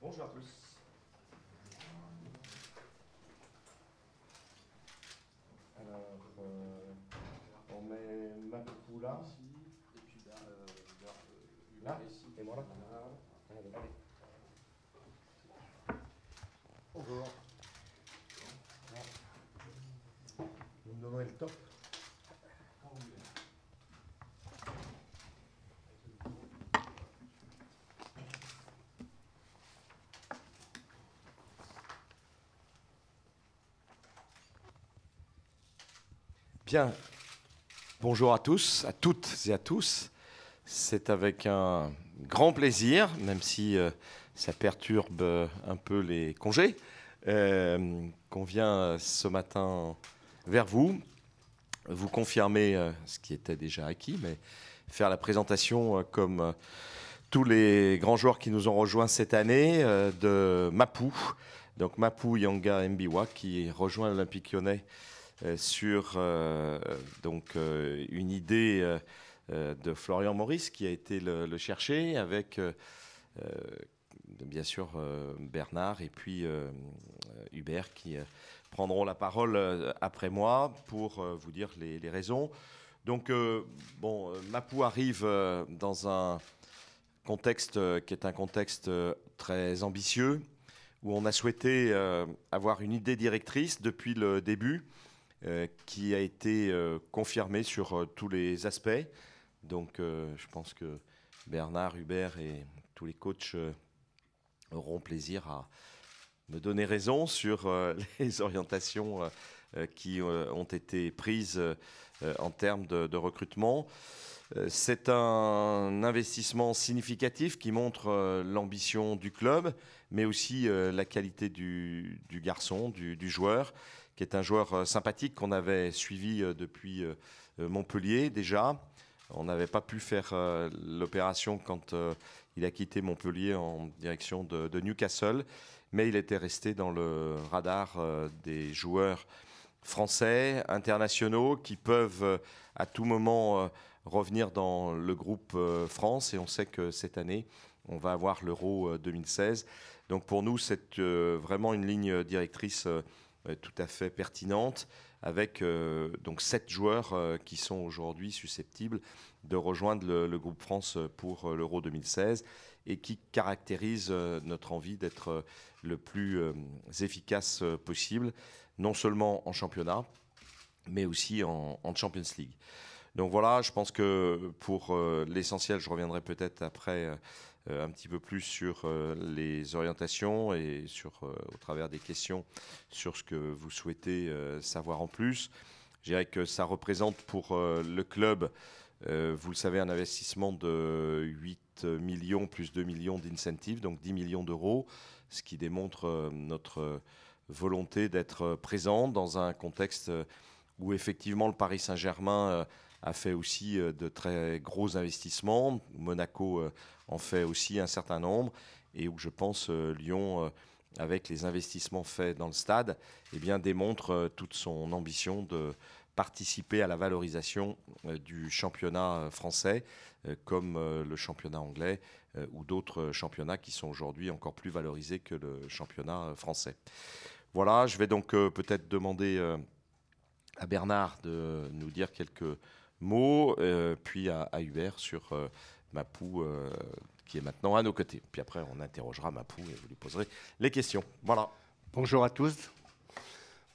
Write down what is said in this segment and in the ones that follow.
Bonjour à tous. Alors, euh, on met Makoku là. Et puis là, ben, euh, ben, euh, là, et moi là. Allez. Bonjour. Bien, bonjour à tous, à toutes et à tous. C'est avec un grand plaisir, même si euh, ça perturbe euh, un peu les congés, euh, qu'on vient ce matin vers vous, vous confirmer ce qui était déjà acquis, mais faire la présentation comme tous les grands joueurs qui nous ont rejoints cette année de Mapou, donc Mapou Yanga Mbiwa qui rejoint l'Olympique lyonnais euh, sur euh, euh, donc, une idée de Florian Maurice qui a été le, chercher avec bien sûr Bernard et puis Hubert qui prendront la parole après moi pour vous dire les, raisons. Donc, bon, Mapou arrive dans un contexte qui est un contexte très ambitieux, où on a souhaité avoir une idée directrice depuis le début, euh, qui a été euh, confirmé sur euh, tous les aspects. Donc je pense que Bernard, Hubert et tous les coachs auront plaisir à me donner raison sur les orientations qui ont été prises en termes de, recrutement. C'est un investissement significatif qui montre l'ambition du club, mais aussi la qualité du, garçon, du, du joueur qui est un joueur euh, sympathique qu'on avait suivi euh, depuis euh, Montpellier déjà. On n'avait pas pu faire l'opération quand il a quitté Montpellier en direction de, Newcastle, mais il était resté dans le radar des joueurs français, internationaux, qui peuvent à tout moment revenir dans le groupe France. Et on sait que cette année, on va avoir l'Euro 2016. Donc pour nous, c'est vraiment une ligne directrice euh, tout à fait pertinente, avec euh, donc sept joueurs euh, qui sont aujourd'hui susceptibles de rejoindre le, groupe France pour l'Euro 2016 et qui caractérise notre envie d'être le plus efficace possible, non seulement en championnat, mais aussi en, en, Champions League. Donc voilà, je pense que pour l'essentiel, je reviendrai peut-être après euh, un petit peu plus sur euh, les orientations et sur, euh, au travers des questions sur ce que vous souhaitez savoir en plus. Je dirais que ça représente pour le club, vous le savez, un investissement de 8 millions plus 2 millions d'incentives, donc 10 millions d'euros, ce qui démontre notre volonté d'être présent dans un contexte où effectivement le Paris Saint-Germain a fait aussi euh, de très gros investissements. Monaco euh, en fait aussi un certain nombre. Et où je pense euh, Lyon, avec les investissements faits dans le stade, et eh bien, démontre toute son ambition de participer à la valorisation du championnat français comme le championnat anglais ou d'autres championnats qui sont aujourd'hui encore plus valorisés que le championnat français. Voilà, je vais donc peut-être demander à Bernard de nous dire quelques Mo, euh, puis à, Hubert sur euh, Mapou euh, qui est maintenant à nos côtés. Puis après, on interrogera Mapou et vous lui poserez les questions. Voilà. Bonjour à tous.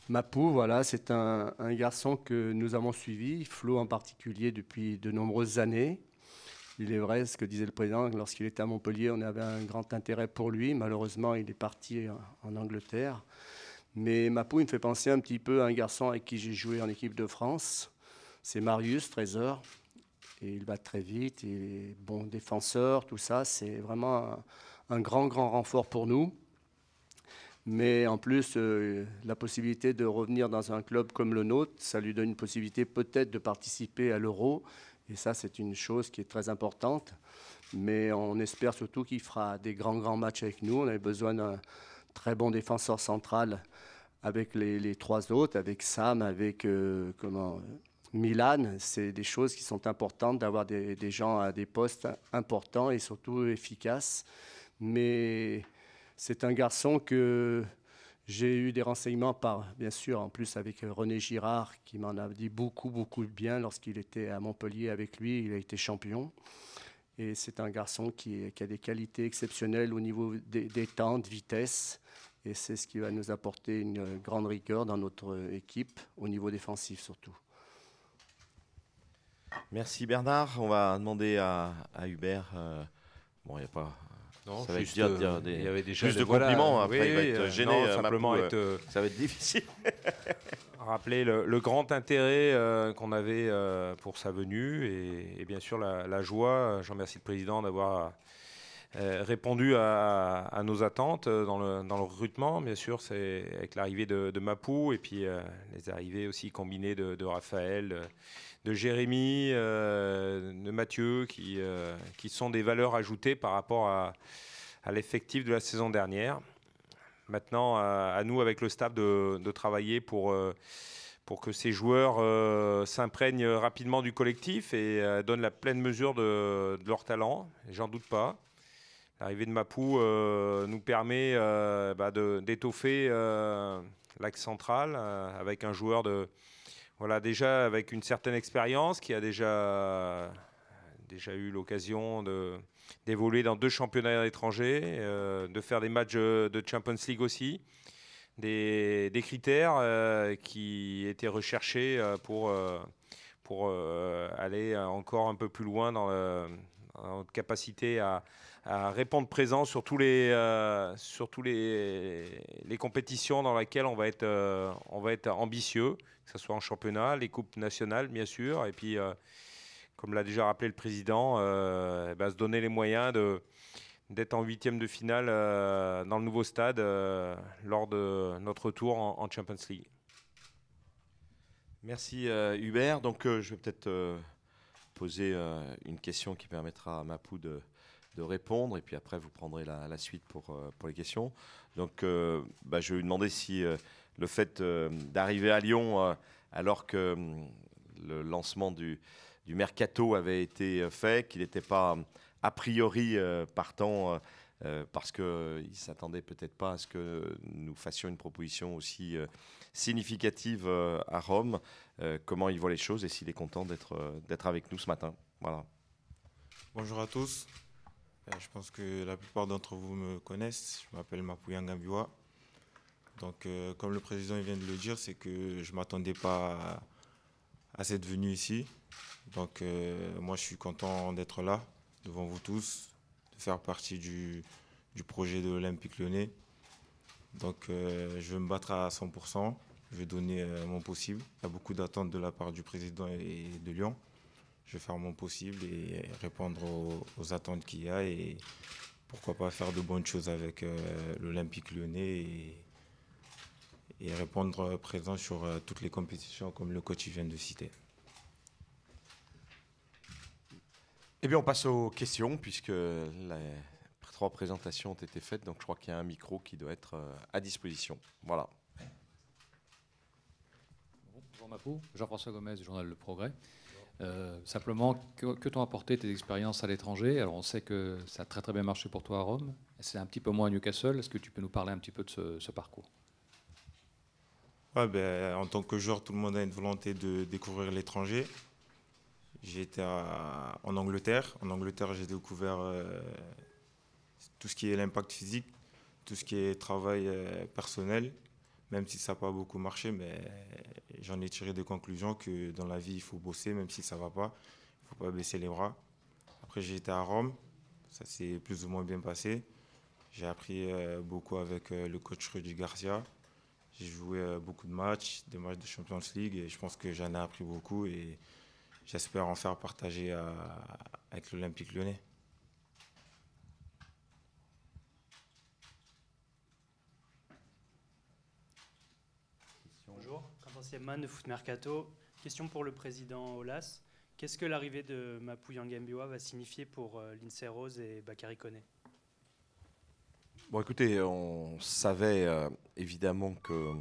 Mapou, voilà, c'est un, garçon que nous avons suivi, Flo en particulier, depuis de nombreuses années. Il est vrai, ce que disait le président, lorsqu'il était à Montpellier, on avait un grand intérêt pour lui. Malheureusement, il est parti en, en Angleterre. Mais Mapou, il me fait penser un petit peu à un garçon avec qui j'ai joué en équipe de France, c'est Marius, Trésor. Et il bat très vite, il est bon défenseur, tout ça. C'est vraiment un, grand, grand renfort pour nous. Mais en plus, euh, la possibilité de revenir dans un club comme le nôtre, ça lui donne une possibilité peut-être de participer à l'Euro. Et ça, c'est une chose qui est très importante. Mais on espère surtout qu'il fera des grands, grands matchs avec nous. On avait besoin d'un très bon défenseur central avec les, trois autres, avec Sam, avec euh, comment Milan, c'est des choses qui sont importantes d'avoir des, gens à des postes importants et surtout efficaces. Mais c'est un garçon que j'ai eu des renseignements par, bien sûr, en plus avec René Girard, qui m'en a dit beaucoup, beaucoup de bien lorsqu'il était à Montpellier avec lui. Il a été champion. Et c'est un garçon qui, a des qualités exceptionnelles au niveau des temps, de vitesse. Et c'est ce qui va nous apporter une grande rigueur dans notre équipe, au niveau défensif surtout. Merci Bernard. On va demander à, Hubert. Euh, bon, il n'y a pas. Non, ça va juste, dire euh, il y avait déjà plus de compliments. Après, il va être euh, gêné. Non, simplement ça va être difficile. rappeler le, grand intérêt qu'on avait pour sa venue et, bien sûr la, la joie. J'en remercie le président d'avoir euh, répondu à, nos attentes euh, dans le, recrutement, bien sûr, c'est avec l'arrivée de, Mapou et puis euh, les arrivées aussi combinées de, Raphaël, de, Jérémy, de Mathieu, qui, sont des valeurs ajoutées par rapport à, l'effectif de la saison dernière. Maintenant, à, nous, avec le staff, de, travailler pour, pour que ces joueurs s'imprègnent rapidement du collectif et donnent la pleine mesure de leur talent. J'en doute pas. L'arrivée de Mapou euh, nous permet euh, bah, d'étoffer euh, l'axe central avec un joueur de voilà déjà avec une certaine expérience qui a déjà déjà eu l'occasion d'évoluer dans deux championnats étrangers, de faire des matchs de Champions League aussi, des, critères qui étaient recherchés pour pour aller encore un peu plus loin dans le notre capacité à, répondre présent sur tous les, euh, les, les, compétitions dans lesquelles on va être, euh, on va être ambitieux, que ce soit en championnat, les coupes nationales, bien sûr, et puis, euh, comme l'a déjà rappelé le président, eh ben, se donner les moyens de d'être en huitième de finale dans le nouveau stade lors de notre tour en, Champions League. Merci Hubert. Donc je vais peut-être poser euh, une question qui permettra à Mapou de, de répondre et puis après vous prendrez la, suite pour, euh, pour les questions. Donc euh, bah, je vais lui demander si le fait d'arriver à Lyon alors que le lancement du, du, mercato avait été fait, qu'il n'était pas a priori partant parce qu'il ne s'attendait peut-être pas à ce que nous fassions une proposition aussi significative euh, à Rome, euh, comment il voit les choses et s'il est content euh, d'être avec nous ce matin. Voilà. Bonjour à tous. Je pense que la plupart d'entre vous me connaissent. Je m'appelle Mapouyan Gambiwa. Donc, comme le président vient de le dire, c'est que je ne m'attendais pas à, cette venue ici. Donc, moi, je suis content d'être là, devant vous tous, de faire partie du, du projet de l'Olympique Lyonnais. Donc euh, je vais me battre à 100%, je vais donner euh, mon possible. Il y a beaucoup d'attentes de la part du président et de Lyon. Je vais faire mon possible et euh, répondre aux, attentes qu'il y a et pourquoi pas faire de bonnes choses avec l'Olympique lyonnais et, répondre présent sur toutes les compétitions comme le coach vient de citer. Eh bien, on passe aux questions, puisque trois présentations ont été faites, donc je crois qu'il y a un micro qui doit être euh, à disposition. Voilà. Bonjour Mapou, Jean-François Gomez du journal Le Progrès. Euh, simplement, que, que t'ont apporté tes expériences à l'étranger Alors, on sait que ça a très très bien marché pour toi à Rome. C'est un petit peu moins à Newcastle. Est-ce que tu peux nous parler un petit peu de ce, parcours ben, En tant que joueur, tout le monde a une volonté de découvrir l'étranger. J'ai J'étais en Angleterre. En Angleterre, j'ai découvert euh, tout ce qui est l'impact physique, tout ce qui est travail euh, personnel, même si ça n'a pas beaucoup marché, mais j'en ai tiré des conclusions que dans la vie, il faut bosser, même si ça ne va pas, il ne faut pas baisser les bras. Après, j'ai été à Rome, ça s'est plus ou moins bien passé. J'ai appris euh, beaucoup avec euh, le coach Rudy Garcia. J'ai joué beaucoup de matchs, des matchs de Champions League, et je pense que j'en ai appris beaucoup et j'espère en faire partager avec l'Olympique lyonnais. Semaine de Foot Mercato. Question pour le président Olas. Qu'est-ce que l'arrivée de Mapu Gambiwa va signifier pour euh, l'INSEE Rose et Bakary Koné Bon, écoutez, on savait euh, évidemment que,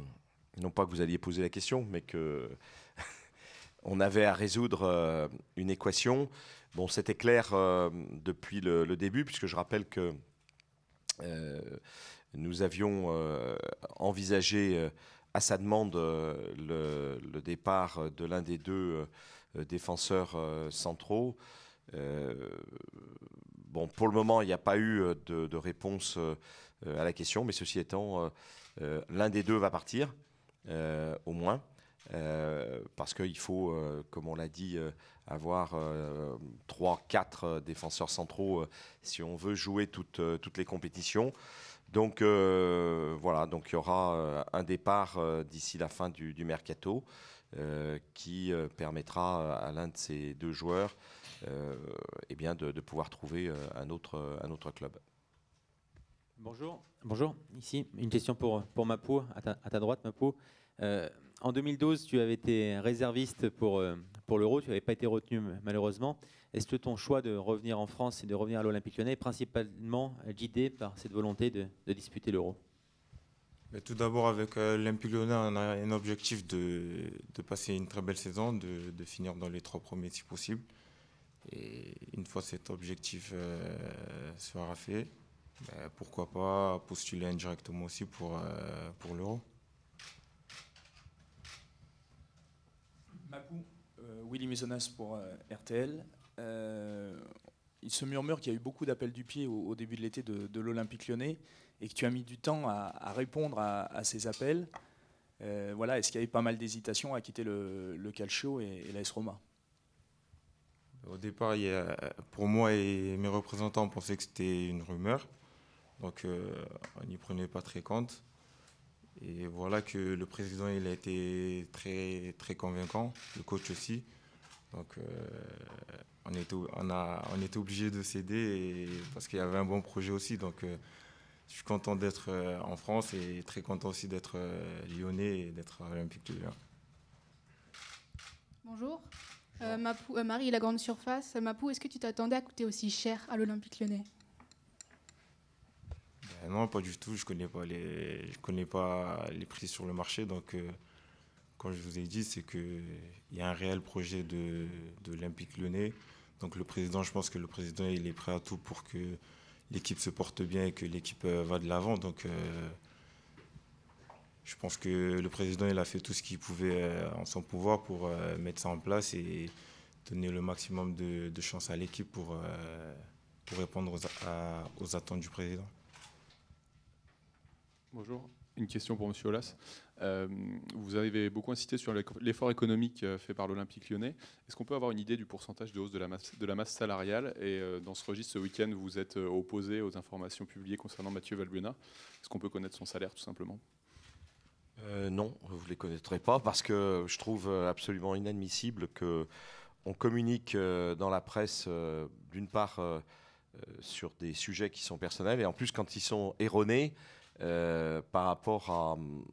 non pas que vous alliez poser la question, mais que on avait à résoudre euh, une équation. Bon, c'était clair depuis le, début, puisque je rappelle que nous avions envisagé à ah, sa demande euh, le, départ de l'un des deux euh, euh, défenseurs centraux. bon, pour le moment, il n'y a pas eu de, réponse à la question, mais ceci étant, l'un des deux va partir, au moins. Euh, parce qu'il faut, euh, comme on l'a dit, euh, avoir 3-4 défenseurs centraux si on veut jouer toutes, toutes les compétitions. Donc voilà, donc il y aura un départ d'ici la fin du, mercato qui permettra à l'un de ces deux joueurs et eh bien de, pouvoir trouver un autre, un autre club. Bonjour, bonjour. Ici, une question pour, pour Mapo, à ta, à ta droite, Mapo. En 2012, tu avais été réserviste pour, euh, pour l'Euro, tu n'avais pas été retenu malheureusement. Est-ce que ton choix de revenir en France et de revenir à l'Olympique lyonnais est principalement guidé par cette volonté de, disputer l'Euro Tout d'abord, avec euh, l'Olympique lyonnais, on a un objectif de, passer une très belle saison, de, finir dans les trois premiers si possible. Et une fois cet objectif euh, sera fait, bah, pourquoi pas postuler indirectement aussi pour, pour l'Euro Euh, Willy Misonas pour euh, RTL. Euh, il se murmure qu'il y a eu beaucoup d'appels du pied au, début de l'été de, l'Olympique lyonnais et que tu as mis du temps à, répondre à, ces appels. voilà, est-ce qu'il y avait pas mal d'hésitations à quitter le, Calcio et, l'AS Roma Au départ, pour moi et mes représentants, on pensait que c'était une rumeur. Donc, on n'y prenait pas très compte. Et voilà que le président, il a été très, très convaincant, le coach aussi. Donc, euh, on, était, on, a, on obligé de céder parce qu'il y avait un bon projet aussi. Donc, euh, je suis content d'être euh, en France et très content aussi d'être lyonnais et d'être à l'Olympique Lyonnais. Bonjour. Euh, Marie, la grande surface. Mapou, est-ce que tu t'attendais à coûter aussi cher à l'Olympique lyonnais non, pas du tout. Je connais pas les, je connais pas les prix sur le marché. Donc, euh, comme je vous ai dit, c'est qu'il y a un réel projet de, de l'Olympique Lyonnais. Donc, le président, je pense que le président, il est prêt à tout pour que l'équipe se porte bien et que l'équipe euh, va de l'avant. Donc, euh, je pense que le président, il a fait tout ce qu'il pouvait en son pouvoir pour mettre ça en place et donner le maximum de, de chance à l'équipe pour, pour répondre aux attentes du président. Bonjour. Une question pour M. Olas. Euh, vous avez beaucoup insisté sur l'effort économique euh, fait par l'Olympique lyonnais. Est-ce qu'on peut avoir une idée du pourcentage de hausse de la masse, salariale Et euh, dans ce registre, ce week-end, vous êtes opposé aux informations publiées concernant Mathieu Valbuena. Est-ce qu'on peut connaître son salaire, tout simplement Non, vous ne les connaîtrez pas parce que je trouve absolument inadmissible qu'on communique dans la presse, d'une part, sur des sujets qui sont personnels et en plus, quand ils sont erronés, euh, par rapport à, hum,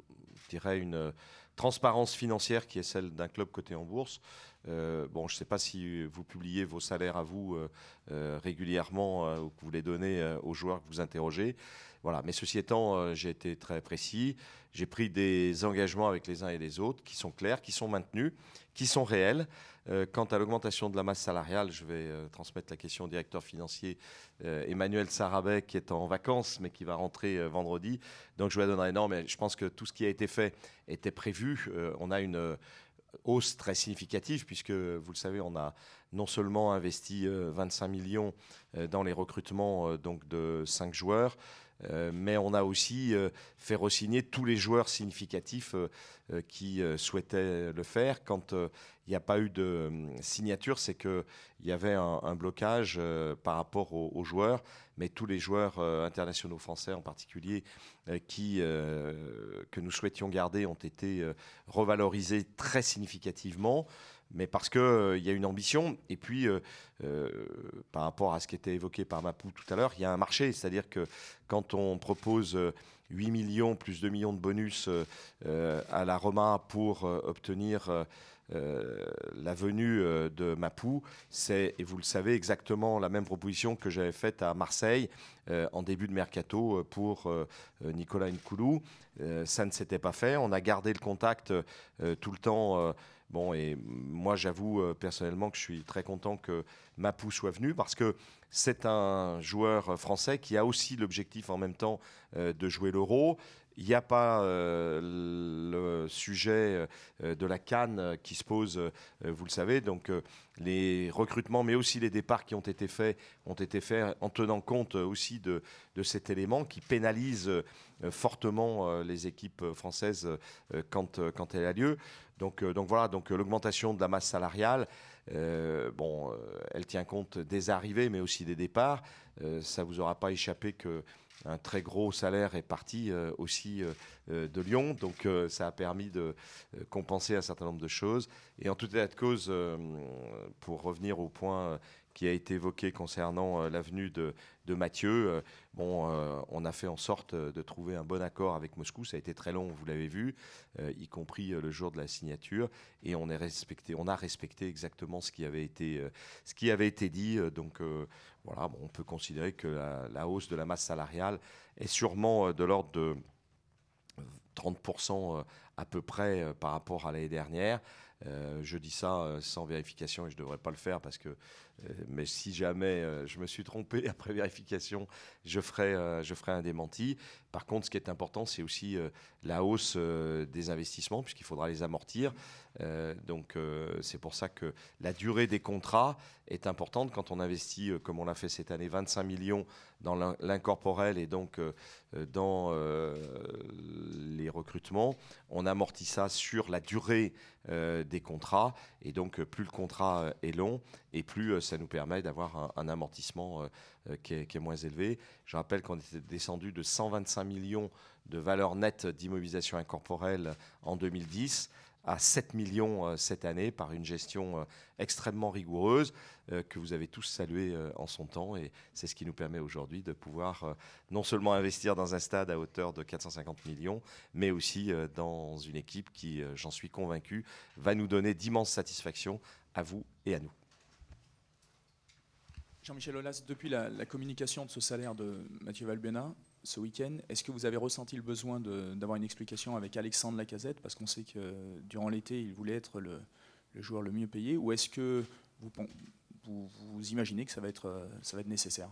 une euh, transparence financière qui est celle d'un club coté en bourse. Euh, bon, je ne sais pas si vous publiez vos salaires à vous régulièrement ou que vous les donnez aux joueurs que vous interrogez. Voilà. Mais ceci étant, euh, j'ai été très précis. J'ai pris des engagements avec les uns et les autres qui sont clairs, qui sont maintenus, qui sont réels. Euh, quant à l'augmentation de la masse salariale, je vais euh, transmettre la question au directeur financier Emmanuel Sarabet, qui est en vacances, mais qui va rentrer vendredi. Donc je vais la donnerai. Non, mais je pense que tout ce qui a été fait était prévu. on a une hausse très significative, puisque vous le savez, on a non seulement investi 25 millions dans les recrutements donc de 5 joueurs, euh, mais on a aussi euh, fait re tous les joueurs significatifs euh, euh, qui euh, souhaitaient le faire. Quand euh, il n'y a pas eu de signature, c'est qu'il y avait un, blocage par rapport aux, joueurs, mais tous les joueurs internationaux français en particulier qui, que nous souhaitions garder ont été revalorisés très significativement mais parce qu'il il y a une ambition. Et puis, par rapport à ce qui était évoqué par Mapou tout à l'heure, il y a un marché. C'est-à-dire que quand on propose 8 millions plus 2 millions de bonus euh, euh, à la Roma pour euh, obtenir la venue de Mapou. C'est, et vous le savez, exactement la même proposition que j'avais faite à Marseille en début de mercato pour Nicolas Nkoulou. ça ne s'était pas fait. On a gardé le contact tout le temps Bon, et moi, j'avoue euh, personnellement que je suis très content que Mapou soit venu parce que c'est un joueur français qui a aussi l'objectif en même temps euh, de jouer l'Euro. Il n'y a pas euh, le sujet euh, de la canne qui se pose, euh, vous le savez. Donc les recrutements, mais aussi les départs qui ont été faits, ont été faits en tenant compte aussi de, de cet élément qui pénalise fortement les équipes françaises quand, quand elle a lieu. Donc, donc voilà, donc l'augmentation de la masse salariale, bon, elle tient compte des arrivées, mais aussi des départs. Ça ça vous aura pas échappé que un très gros salaire est parti euh, aussi euh, euh, de Lyon. Donc ça a permis de compenser un certain nombre de choses. Et en tout état de cause, pour revenir au point qui a été évoqué concernant l'avenue de, de, Mathieu, bon, on a fait en sorte de trouver un bon accord avec Moscou. Ça a été très long, vous l'avez vu, y compris le jour de la signature. Et on, est respecté, on a respecté exactement ce qui avait été, ce qui avait été dit. donc on peut considérer que la, la, hausse de la masse salariale est sûrement euh, de l'ordre de 30% euh, à peu près euh, par rapport à l'année dernière. je dis ça sans vérification et je ne devrais pas le faire parce que euh, mais si jamais euh, je me suis trompé après vérification, je ferai, euh, je ferai un démenti. Par contre, ce qui est important, c'est aussi la hausse des investissements, puisqu'il faudra les amortir. donc, c'est pour ça que la durée des contrats est importante. Quand on investit, comme on l'a fait cette année, 25 millions dans l'incorporel et donc dans les recrutements, on amortit ça sur la durée des contrats. Et donc, plus le contrat est long, et plus euh, ça nous permet d'avoir un, amortissement euh, euh, qui est, qui, est, moins élevé. Je rappelle qu'on était descendu de 125 millions de valeur nette d'immobilisation incorporelle en 2010 à 7 millions cette année par une gestion extrêmement rigoureuse que vous avez tous salué en son temps. Et c'est ce qui nous permet aujourd'hui de pouvoir non seulement investir dans un stade à hauteur de 450 millions, mais aussi dans une équipe qui, j'en suis convaincu, va nous donner d'immenses satisfactions à vous et à nous. Jean-Michel Hollas, depuis la, communication de ce salaire de Mathieu Valbuena ce week-end, est-ce que vous avez ressenti le besoin d'avoir une explication avec Alexandre Lacazette Parce qu'on sait que durant l'été, il voulait être le, joueur le mieux payé. Ou est-ce que vous, vous, imaginez que ça va être, euh, ça va être nécessaire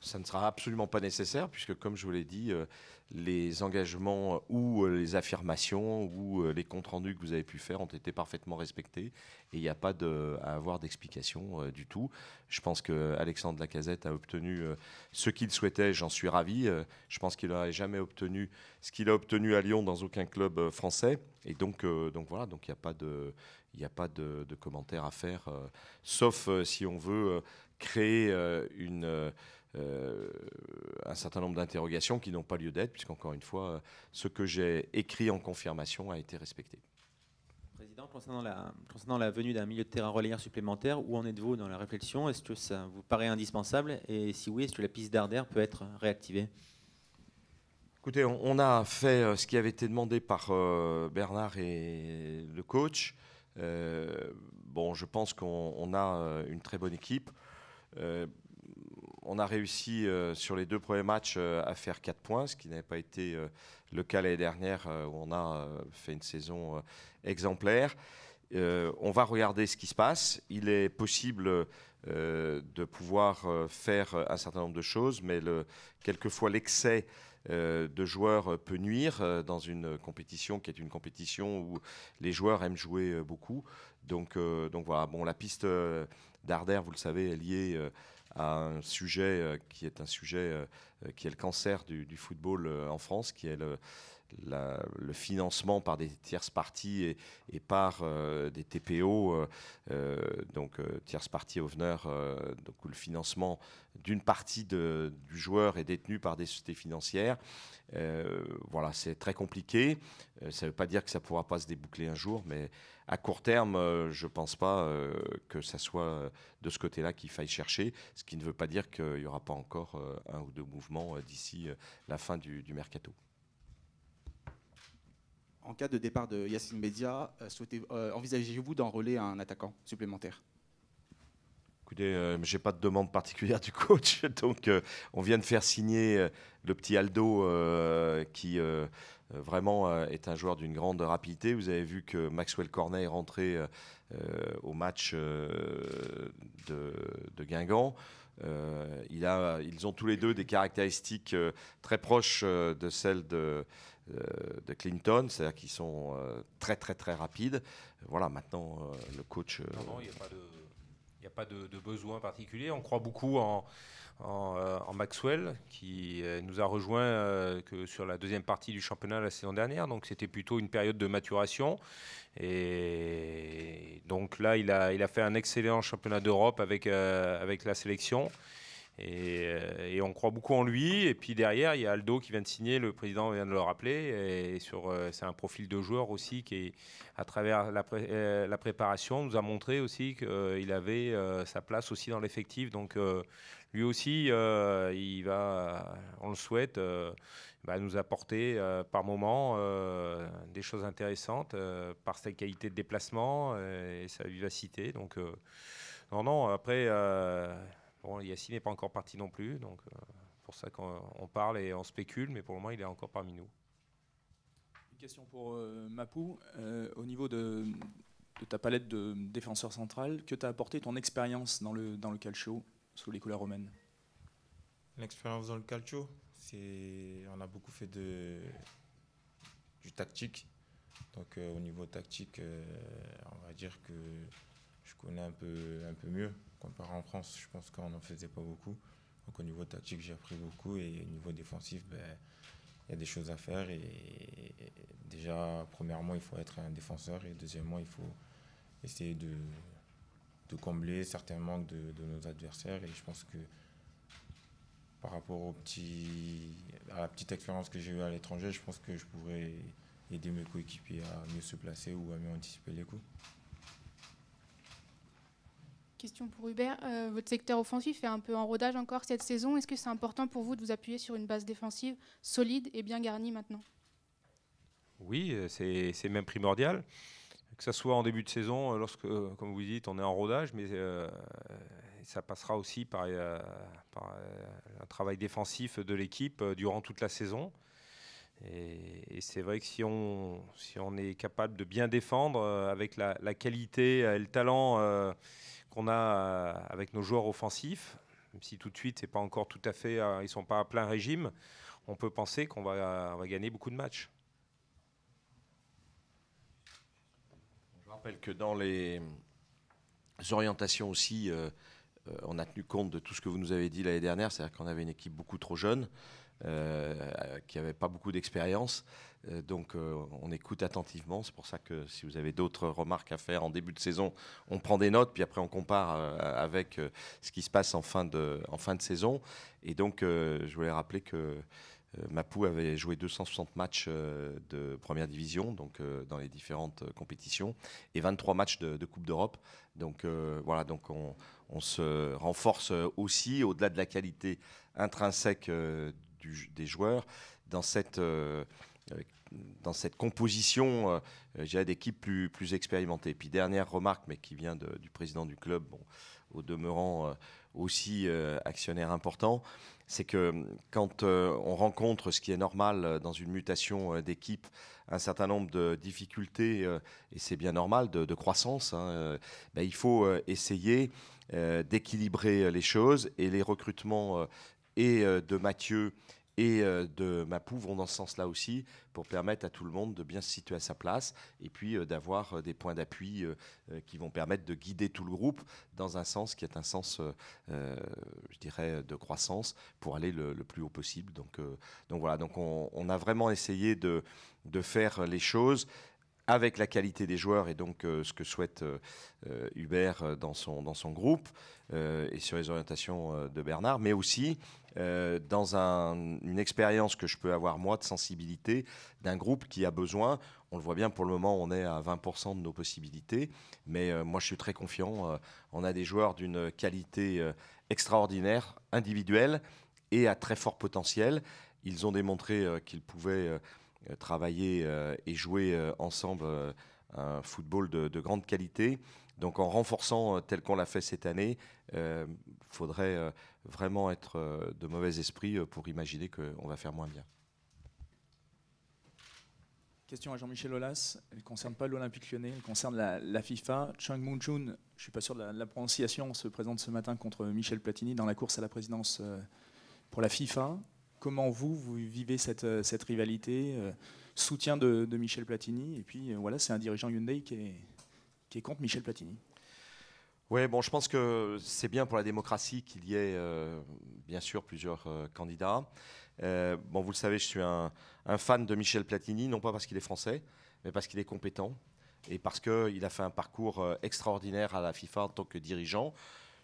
ça ne sera absolument pas nécessaire, puisque comme je vous l'ai dit, euh, les engagements euh, ou euh, les affirmations ou les comptes rendus que vous avez pu faire ont été parfaitement respectés et il n'y a pas de, à avoir d'explication du tout. Je pense que Alexandre Lacazette a obtenu ce qu'il souhaitait, j'en suis ravi. je pense qu'il n'aurait jamais obtenu ce qu'il a obtenu à Lyon dans aucun club français. Et donc, donc voilà, donc il n'y a pas de, il a pas de, de commentaires à faire, sauf si on veut créer une euh, un certain nombre d'interrogations qui n'ont pas lieu d'être, puisqu'encore une fois, euh, ce que j'ai écrit en confirmation a été respecté. Président, concernant la, concernant la venue d'un milieu de terrain relayeur supplémentaire, où en êtes-vous dans la réflexion Est-ce que ça vous paraît indispensable Et si oui, est-ce que la piste d'Ardère peut être réactivée Écoutez, on, a fait euh, ce qui avait été demandé par Bernard et le coach. bon, je pense qu'on a une très bonne équipe on a réussi euh, sur les deux premiers matchs euh, à faire 4 points, ce qui n'avait pas été euh, le cas l'année dernière où on a fait une saison exemplaire. on va regarder ce qui se passe. Il est possible de pouvoir faire un certain nombre de choses, mais quelquefois l'excès de joueurs peut nuire dans une compétition qui est une compétition où les joueurs aiment jouer beaucoup. Donc, voilà, bon, la piste d'Arder, vous le savez, est liée à un sujet euh, qui est un sujet euh, euh, qui est le cancer du, du football en France, qui est le, le financement par des tierces parties et, par euh, des TPO, euh, euh, donc tierces parties Ovner, donc où le financement d'une partie du joueur est détenu par des sociétés financières. voilà, c'est très compliqué. ça ne veut pas dire que ça ne pourra pas se déboucler un jour, mais à court terme, je ne pense pas que ça soit de ce côté-là qu'il faille chercher, ce qui ne veut pas dire qu'il n'y aura pas encore un ou deux mouvements d'ici la fin du mercato en cas de départ de Yacine Media, euh, euh, envisagez-vous d'enrôler un attaquant supplémentaire Écoutez, je euh, j'ai pas de demande particulière du coach, donc on vient de faire signer le petit Aldo qui vraiment est un joueur d'une grande rapidité. Vous avez vu que Maxwell Cornet est rentré au match de, Guingamp. Il a, ils ont tous les deux des caractéristiques très proches de celles de euh, de Clinton, c'est-à-dire qu'ils sont euh, très très très rapides. Voilà, maintenant euh, le coach. Non, il n'y a pas de besoin particulier. On croit beaucoup en, Maxwell, qui nous a rejoint que sur la deuxième partie du championnat la saison dernière. Donc c'était plutôt une période de maturation. Et donc là, il a, fait un excellent championnat d'Europe avec, avec la sélection. Euh, et, on croit beaucoup en lui. Et puis derrière, il y a Aldo qui vient de signer, le président vient de le rappeler. Et sur, euh, c'est un profil de joueur aussi qui, à travers euh, la, préparation, nous a montré aussi qu'il avait sa place aussi dans l'effectif. Donc lui aussi, il va, on le souhaite, va bah, nous apporter par moment des choses intéressantes par sa qualité de déplacement et sa vivacité. Donc non, non, après Bon, Yacine n'est pas encore parti non plus, donc euh, pour ça qu'on parle et on spécule, mais pour le moment, il est encore parmi nous. Une question pour euh, Mapou. Euh, au niveau de, ta palette de défenseur central, que t'as apporté ton expérience dans le, dans le calcio sous les couleurs romaines L'expérience dans le calcio, c'est on a beaucoup fait de du tactique. Donc au niveau tactique, on va dire que je connais un peu un peu mieux en France, je pense qu'on n'en faisait pas beaucoup. Donc au niveau tactique, j'ai appris beaucoup et au niveau défensif, ben, il y a des choses à faire. Et, déjà, premièrement, il faut être un défenseur et deuxièmement, il faut essayer de, combler certains manques de, nos adversaires. Et je pense que par rapport au petit, à la petite expérience que j'ai eue à l'étranger, je pense que je pourrais aider mes coéquipiers à mieux se placer ou à mieux anticiper les coups. Question pour Hubert. Euh, votre secteur offensif est un peu en rodage encore cette saison. Est-ce que c'est important pour vous de vous appuyer sur une base défensive solide et bien garnie maintenant Oui, euh, c'est même primordial. Que ce soit en début de saison, euh, lorsque, comme vous dites, on est en rodage, mais ça passera aussi par, un travail défensif de l'équipe durant toute la saison. Et, c'est vrai que si on, si on est capable de bien défendre avec la, la qualité et le talent qu'on a euh, avec nos joueurs offensifs, même si tout de suite, c'est pas encore tout à fait, euh, ils sont pas à plein régime, on peut penser qu'on va, gagner beaucoup de matchs. Je rappelle que dans les orientations aussi, euh, on a tenu compte de tout ce que vous nous avez dit l'année dernière, c'est-à-dire qu'on avait une équipe beaucoup trop jeune, qui n'avait pas beaucoup d'expérience. Euh, donc euh, on écoute attentivement. C'est pour ça que si vous avez d'autres remarques à faire en début de saison, on prend des notes, puis après on compare euh, avec ce qui se passe en fin de, en fin de saison. Et donc je voulais rappeler que... Mapou avait joué 260 matchs de première division, donc dans les différentes compétitions, et 23 matchs de, Coupe d'Europe. Donc voilà, donc on, on, se renforce aussi au-delà de la qualité intrinsèque des joueurs dans cette dans cette composition euh, euh, j'ai d'équipes plus, plus expérimentées. Puis dernière remarque, mais qui vient du président du club, au demeurant euh, aussi actionnaire important, c'est que quand on rencontre ce qui est normal dans une mutation d'équipe, un certain nombre de difficultés, et c'est bien normal, de, croissance, hein, ben, il faut essayer d'équilibrer les choses et les recrutements et de Mathieu et euh, de Mapou vont dans ce sens-là aussi pour permettre à tout le monde de bien se situer à sa place et puis euh, d'avoir euh, des points d'appui qui vont permettre de guider tout le groupe dans un sens qui est un sens, je dirais, de croissance pour aller le, plus haut possible. Donc, donc voilà, donc on, a vraiment essayé de, de faire les choses avec la qualité des joueurs et donc euh, ce que souhaite euh, euh, Hubert dans son, dans son groupe et sur les orientations de Bernard, mais aussi dans une expérience que je peux avoir moi de sensibilité d'un groupe qui a besoin. On le voit bien pour le moment, on est à 20% de nos possibilités, mais moi je suis très confiant. on a des joueurs d'une qualité extraordinaire, individuelle et à très fort potentiel. Ils ont démontré qu'ils pouvaient euh, travailler euh, et jouer euh, ensemble un football de, grande qualité. Donc en renforçant tel qu'on l'a fait cette année, il faudrait vraiment être de mauvais esprit pour imaginer qu'on va faire moins bien. Question à Jean-Michel Aulas. Elle ne concerne pas l'Olympique lyonnais, elle concerne la, FIFA. Chung Moon chun je ne suis pas sûr de de la, prononciation, se présente ce matin contre Michel Platini dans la course à la présidence pour la FIFA comment vous, vous vivez cette, euh, rivalité euh, Soutien de, Michel Platini, et puis euh, voilà, c'est un dirigeant Hyundai qui est, qui contre Michel Platini. Oui, bon, je pense que c'est bien pour la démocratie qu'il y ait, bien sûr, plusieurs candidats. bon, vous le savez, je suis un, un, fan de Michel Platini, non pas parce qu'il est français, mais parce qu'il est compétent et parce qu'il a fait un parcours extraordinaire à la FIFA en tant que dirigeant.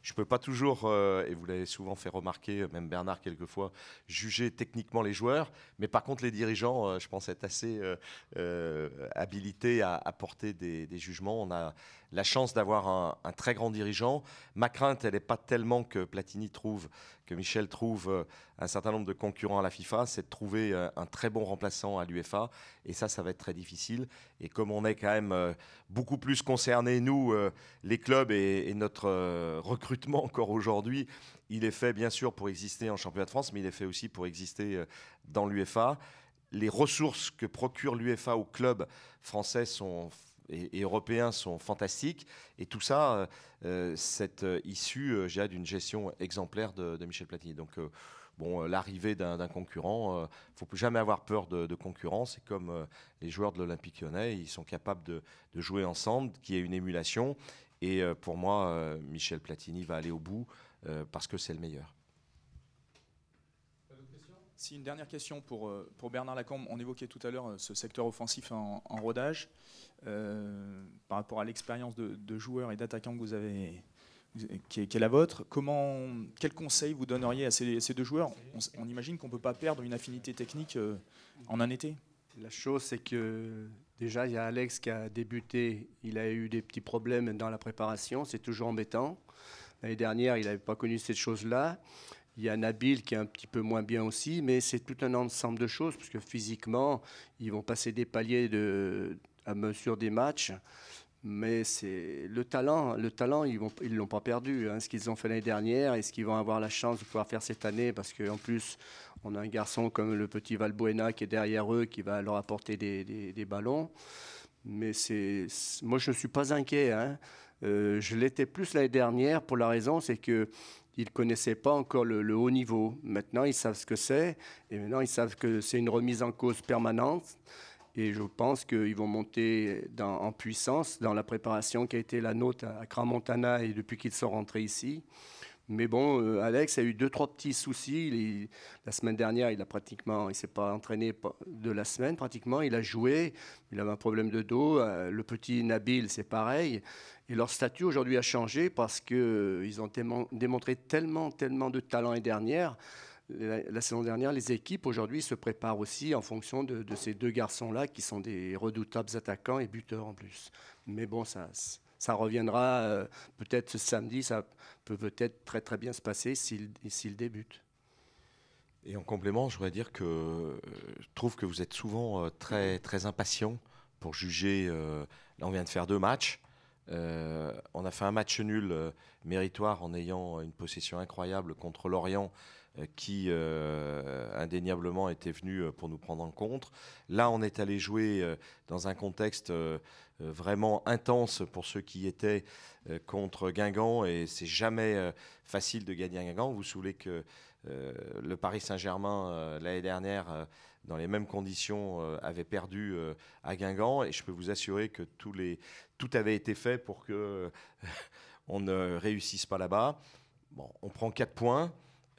Je ne peux pas toujours, euh, et vous l'avez souvent fait remarquer, même Bernard quelquefois, juger techniquement les joueurs, mais par contre les dirigeants, euh, je pense être assez euh, habilités à, apporter porter des, jugements. On a la chance d'avoir un, très grand dirigeant. Ma crainte, elle n'est pas tellement que Platini trouve, que Michel trouve euh, un certain nombre de concurrents à la FIFA, c'est de trouver euh, un très bon remplaçant à l'UFA, Et ça, ça va être très difficile. Et comme on est quand même euh, beaucoup plus concernés, nous, les clubs et, et notre recrutement encore aujourd'hui, il est fait bien sûr pour exister en championnat de France, mais il est fait aussi pour exister dans l'UFA. Les ressources que procure l'UFA aux clubs français sont et, européens sont fantastiques. Et tout ça, euh, euh, cette euh, issue, d'une gestion exemplaire de, Michel Platini. Donc, bon, l'arrivée d'un concurrent, il ne faut plus jamais avoir peur de, concurrence. C'est comme les joueurs de l'Olympique lyonnais, ils sont capables de, jouer ensemble, qu'il y ait une émulation. Et pour moi, Michel Platini va aller au bout parce que c'est le meilleur. Si, une dernière question pour, euh, pour Bernard Lacombe. On évoquait tout à l'heure euh, ce secteur offensif en, rodage. Euh, par rapport à l'expérience de, joueurs et d'attaquants que vous avez, qui est, la vôtre, comment, quel conseil vous donneriez à ces, deux joueurs on, on, imagine qu'on ne peut pas perdre une affinité technique en un été. La chose, c'est que déjà, il y a Alex qui a débuté. Il a eu des petits problèmes dans la préparation. C'est toujours embêtant. L'année dernière, il n'avait pas connu cette chose-là. Il y a Nabil qui est un petit peu moins bien aussi, mais c'est tout un ensemble de choses, parce que physiquement, ils vont passer des paliers de, à mesure des matchs. Mais c'est le talent, le talent, ils ne ils l'ont pas perdu. Hein. ce qu'ils ont fait l'année dernière et ce qu'ils vont avoir la chance de pouvoir faire cette année, parce qu'en plus, on a un garçon comme le petit Valbuena qui est derrière eux, qui va leur apporter des, ballons. Mais c'est, moi, je ne suis pas inquiet. Hein. Euh, je l'étais plus l'année dernière pour la raison, c'est que ils ne connaissaient pas encore le, haut niveau. Maintenant, ils savent ce que c'est. Et maintenant, ils savent que c'est une remise en cause permanente. Et je pense qu'ils vont monter dans, en puissance dans la préparation qui a été la nôtre à Cramontana et depuis qu'ils sont rentrés ici. Mais bon, euh, Alex a eu deux, trois petits soucis. la semaine dernière, il a pratiquement, il s'est pas entraîné de la semaine pratiquement. Il a joué, il avait un problème de dos. Euh, le petit Nabil, c'est pareil. Et leur statut aujourd'hui a changé parce qu'ils euh, ont démontré tellement, tellement de talent et dernière. La, saison dernière, les équipes aujourd'hui se préparent aussi en fonction de, ces deux garçons-là qui sont des redoutables attaquants et buteurs en plus. Mais bon, ça, ça reviendra euh, peut-être ce samedi, ça peut peut-être très très bien se passer s'il débute. Et en complément, je voudrais dire que euh, je trouve que vous êtes souvent très, très impatient pour juger. là, on vient de faire deux matchs. Euh, on a fait un match nul euh, méritoire en ayant une possession incroyable contre l'Orient euh, qui euh, indéniablement était venu euh, pour nous prendre en compte. Là, on est allé jouer dans un contexte vraiment intense pour ceux qui étaient contre Guingamp et c'est jamais facile de gagner à Guingamp. Vous vous souvenez que le Paris Saint-Germain l'année dernière dans les mêmes conditions avait perdu à Guingamp et je peux vous assurer que tout avait été fait pour que on ne réussisse pas là-bas. Bon, on prend 4 points.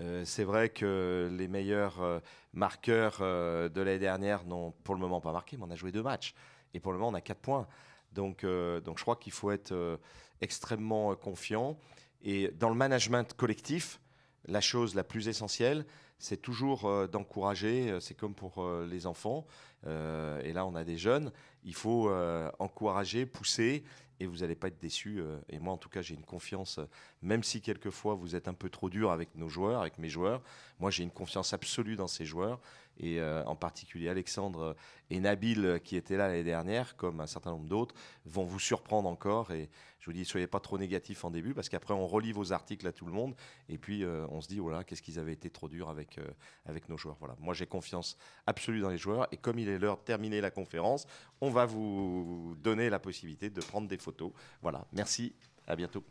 Euh, c'est vrai que les meilleurs euh, marqueurs euh, de l'année dernière n'ont pour le moment pas marqué, mais on a joué deux matchs. Et pour le moment, on a quatre points. Donc, donc je crois qu'il faut être extrêmement confiant. Et dans le management collectif, la chose la plus essentielle, c'est toujours d'encourager. C'est comme pour les enfants. et là, on a des jeunes. Il faut encourager, pousser et vous n'allez pas être déçu. Euh, et moi, en tout cas, j'ai une confiance, euh, même si quelquefois vous êtes un peu trop dur avec nos joueurs, avec mes joueurs, moi j'ai une confiance absolue dans ces joueurs et euh, en particulier Alexandre euh, et Nabil euh, qui étaient là l'année dernière, comme un certain nombre d'autres, vont vous surprendre encore. Et je vous dis, soyez pas trop négatifs en début, parce qu'après on relit vos articles à tout le monde, et puis on se dit, voilà, oh qu'est-ce qu'ils avaient été trop durs avec, avec nos joueurs. Voilà. Moi j'ai confiance absolue dans les joueurs, et comme il est l'heure de terminer la conférence, on va vous donner la possibilité de prendre des photos. Voilà, merci, à bientôt.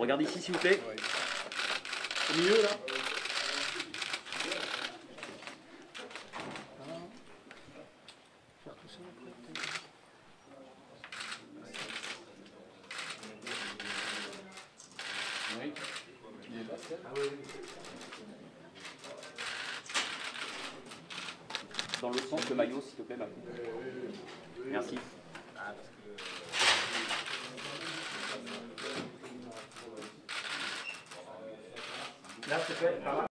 regarde ici, s'il vous plaît. Au milieu, là.